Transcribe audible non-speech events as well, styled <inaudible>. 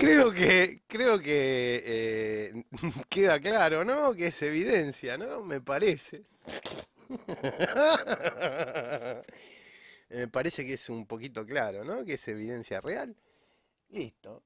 Creo que, creo que eh, <laughs> queda claro, ¿no? Que es evidencia, ¿no? Me parece. <laughs> Me parece que es un poquito claro, ¿no? Que es evidencia real. Listo.